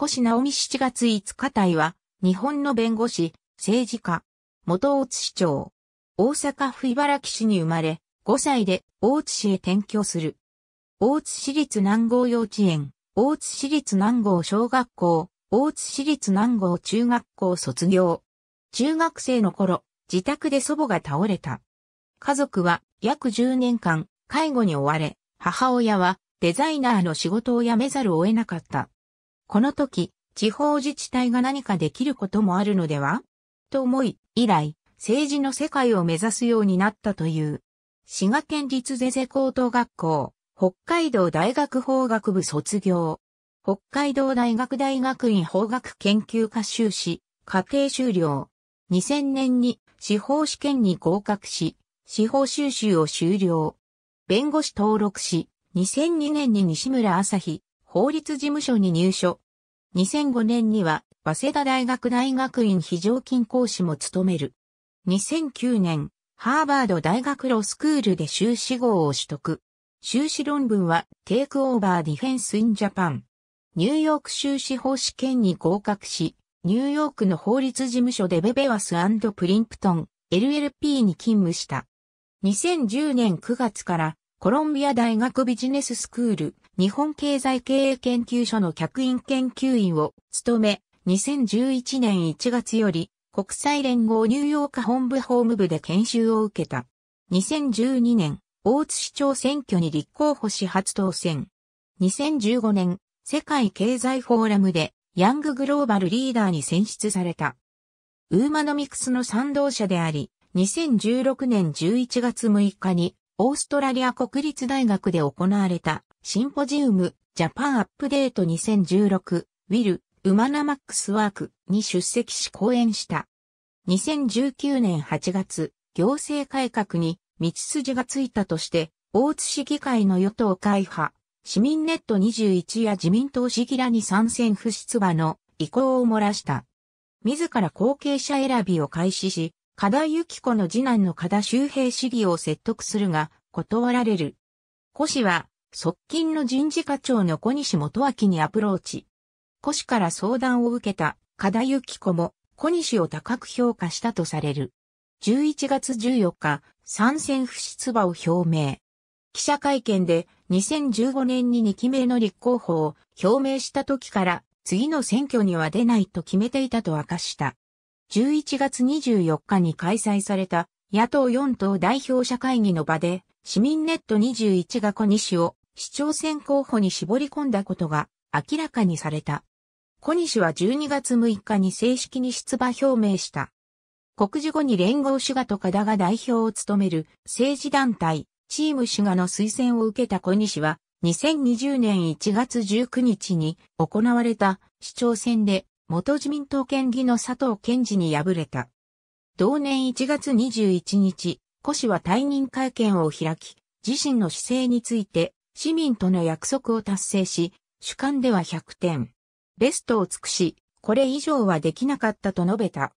越直美7月5日隊は、日本の弁護士、政治家、元大津市長。大阪府茨城市に生まれ、5歳で大津市へ転居する。大津市立南郷幼稚園、大津市立南郷小学校、大津市立南郷中学校卒業。中学生の頃、自宅で祖母が倒れた。家族は約10年間介護に追われ、母親はデザイナーの仕事を辞めざるを得なかった。この時、地方自治体が何かできることもあるのではと思い、以来、政治の世界を目指すようになったという。滋賀県立ゼゼ高等学校、北海道大学法学部卒業。北海道大学大学院法学研究科修士、家庭修了。2000年に司法試験に合格し、司法修習を修了。弁護士登録し、2002年に西村朝日、法律事務所に入所。2005年には、早稲田大学大学院非常勤講師も務める。2009年、ハーバード大学ロスクールで修士号を取得。修士論文は、テイクオーバーディフェンスインジャパン。ニューヨーク修士法試験に合格し、ニューヨークの法律事務所でベベワスプリンプトン、LLP に勤務した。2010年9月から、コロンビア大学ビジネススクール、日本経済経営研究所の客員研究員を務め、2011年1月より国際連合ニューヨーク本部法務部で研修を受けた。2012年、大津市長選挙に立候補し初当選。2015年、世界経済フォーラムでヤンググローバルリーダーに選出された。ウーマノミクスの賛同者であり、2016年11月6日にオーストラリア国立大学で行われたシンポジウム、ジャパンアップデート2016、ウィル、ウマナマックスワークに出席し講演した。2019年8月、行政改革に道筋がついたとして、大津市議会の与党会派、市民ネット21や自民党市議らに参戦不出馬の意向を漏らした。自ら後継者選びを開始し、加田幸子の次男の加田周平市議を説得するが、断られる。古氏は、側近の人事課長の小西元明にアプローチ。古氏から相談を受けた、加田幸子も、小西を高く評価したとされる。11月14日、参戦不出馬を表明。記者会見で、2015年に2期目の立候補を表明した時から、次の選挙には出ないと決めていたと明かした。11月24日に開催された野党4党代表者会議の場で市民ネット21が小西を市長選候補に絞り込んだことが明らかにされた。小西は12月6日に正式に出馬表明した。告示後に連合主賀と加田が代表を務める政治団体、チーム主賀の推薦を受けた小西は、2020年1月19日に行われた市長選で元自民党県議の佐藤健治に敗れた。同年1月21日、古氏は退任会見を開き、自身の姿勢について、市民との約束を達成し、主観では100点。ベストを尽くし、これ以上はできなかったと述べた。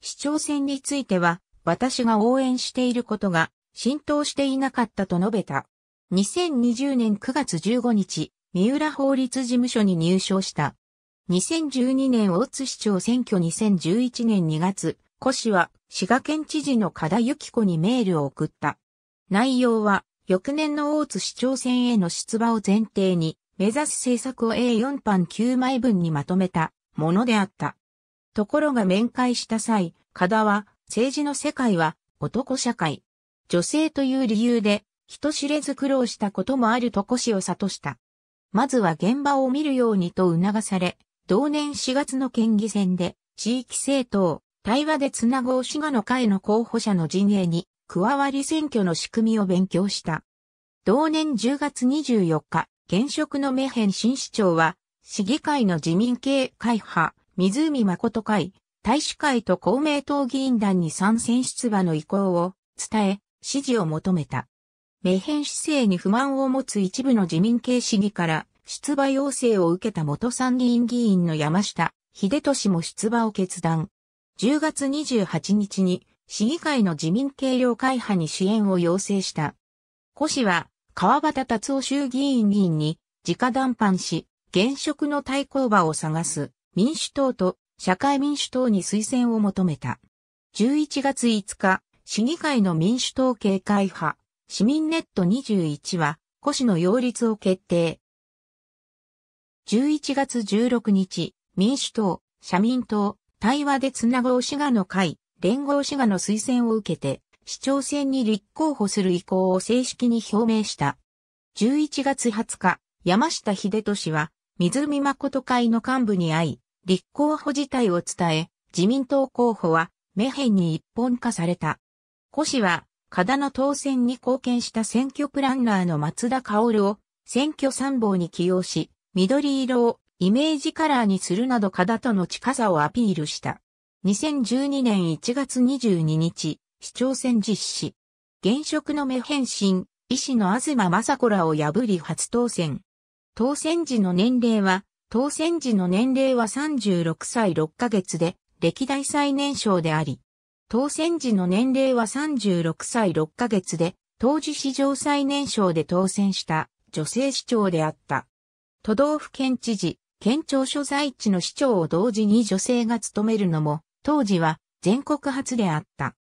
市長選については、私が応援していることが浸透していなかったと述べた。2020年9月15日、三浦法律事務所に入省した。2012年大津市長選挙2011年2月、古氏は滋賀県知事の加田幸子にメールを送った。内容は、翌年の大津市長選への出馬を前提に、目指す政策を A4 版9枚分にまとめたものであった。ところが面会した際、加田は、政治の世界は男社会。女性という理由で、人知れず苦労したこともあると古氏を悟した。まずは現場を見るようにと促され、同年4月の県議選で、地域政党、対話でつなごう滋賀の会の候補者の陣営に加わり選挙の仕組みを勉強した。同年10月24日、現職のメヘン新市長は、市議会の自民系会派、湖誠会、大使会と公明党議員団に参戦出馬の意向を伝え、支持を求めた。メヘン姿勢に不満を持つ一部の自民系市議から出馬要請を受けた元参議院議員の山下秀俊も出馬を決断。10月28日に市議会の自民軽量会派に支援を要請した。古氏は川端達夫衆議院議員に直談判し、現職の対抗馬を探す民主党と社会民主党に推薦を求めた。11月5日、市議会の民主党系会派、市民ネット21は、古市の擁立を決定。11月16日、民主党、社民党、対話でつなごう滋賀の会、連合滋賀の推薦を受けて、市長選に立候補する意向を正式に表明した。11月20日、山下秀俊は、水見誠会の幹部に会い、立候補自体を伝え、自民党候補は、メヘンに一本化された。古氏は、加田の当選に貢献した選挙プランナーの松田薫を、選挙参謀に起用し、緑色をイメージカラーにするなどカダとの近さをアピールした。2012年1月22日、市長選実施。現職の目変身、医師の東雅子らを破り初当選。当選時の年齢は、当選時の年齢は36歳6ヶ月で、歴代最年少であり、当選時の年齢は36歳6ヶ月で、当時史上最年少で当選した女性市長であった。都道府県知事、県庁所在地の市長を同時に女性が務めるのも、当時は全国初であった。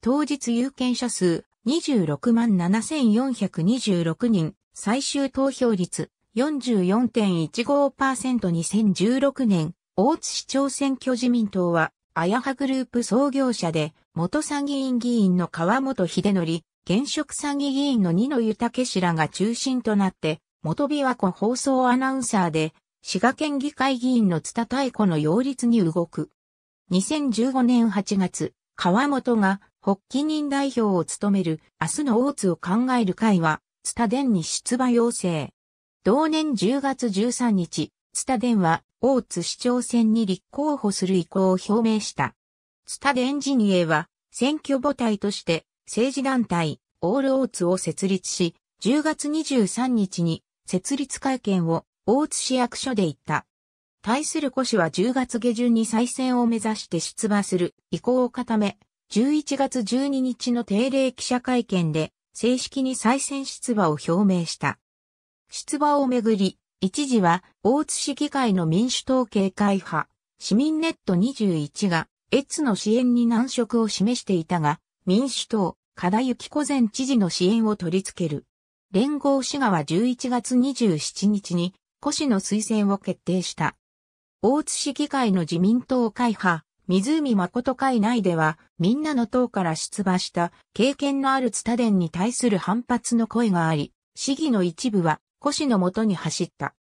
当日有権者数26万7426人、最終投票率 44.15%2016 年、大津市長選挙自民党は、あやはグループ創業者で、元参議院議員の川本秀則、現職参議議員の二野豊氏らが中心となって、元琵琶湖放送アナウンサーで、滋賀県議会議員の津田太子の擁立に動く。2015年8月、川本が発起人代表を務める明日の大津を考える会は、津田伝に出馬要請。同年10月13日、津田伝は大津市長選に立候補する意向を表明した。津田伝陣営は選挙母体として政治団体オール大津を設立し、10月23日に設立会見を大津市役所で言った。対する古市は10月下旬に再選を目指して出馬する意向を固め、11月12日の定例記者会見で正式に再選出馬を表明した。出馬をめぐり、一時は大津市議会の民主党警戒派、市民ネット21が、越の支援に難色を示していたが、民主党、加田幸子前知事の支援を取り付ける。連合市側11月27日に古市の推薦を決定した。大津市議会の自民党会派、湖誠会内では、みんなの党から出馬した経験のある津田伝に対する反発の声があり、市議の一部は、古市のもとに走った。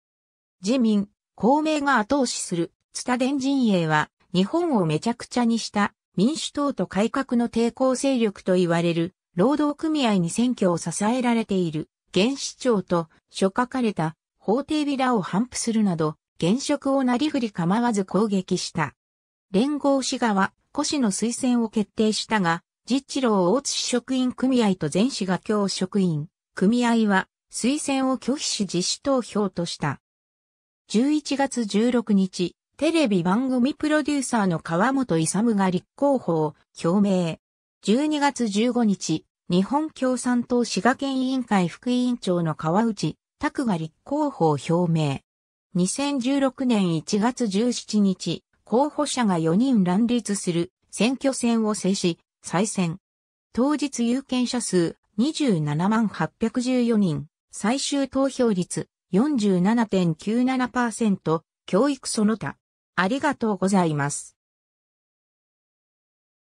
自民、公明が後押しする津田伝陣営は、日本をめちゃくちゃにした民主党と改革の抵抗勢力と言われる労働組合に選挙を支えられている現市長と書書かれた法廷ビラを反布するなど、現職をなりふり構わず攻撃した。連合市側、古市の推薦を決定したが、実地郎大津市職員組合と全市が日職員、組合は推薦を拒否し実施投票とした。11月16日、テレビ番組プロデューサーの川本勇が立候補を表明。12月15日、日本共産党滋賀県委員会副委員長の川内拓が立候補を表明。2016年1月17日、候補者が4人乱立する選挙戦を制し、再選。当日有権者数27万814人、最終投票率47.97%、教育その他。ありがとうございます。